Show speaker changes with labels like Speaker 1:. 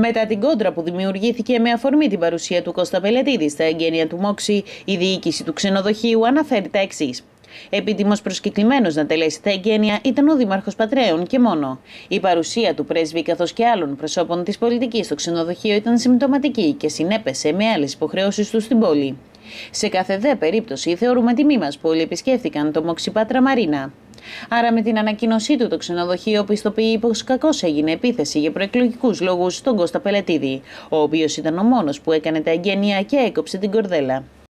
Speaker 1: Μετά την κόντρα που δημιουργήθηκε με αφορμή την παρουσία του Κώστα Πελετίδη στα εγγένεια του Μόξη, η διοίκηση του ξενοδοχείου αναφέρει τα εξής. Επίτιμος προσκεκλημένος να τελέσει τα εγγένεια ήταν ο Δήμαρχος Πατρέων και μόνο. Η παρουσία του πρέσβη καθώς και άλλων προσώπων της πολιτικής στο ξενοδοχείο ήταν συμπτωματική και συνέπεσε με άλλες υποχρεώσεις τους στην πόλη. Σε κάθε δε περίπτωση θεωρούμε τιμή μας που όλοι επισκέφθηκαν το Μοξιπάτρα Μαρίνα. Άρα, με την ανακοίνωσή του, το ξενοδοχείο πιστοποιεί πως κακώς έγινε επίθεση για προεκλογικούς λόγους στον Κώστα Πελετίδη, ο οποίος ήταν ο μόνος που έκανε τα εγγένεια και έκοψε την κορδέλα.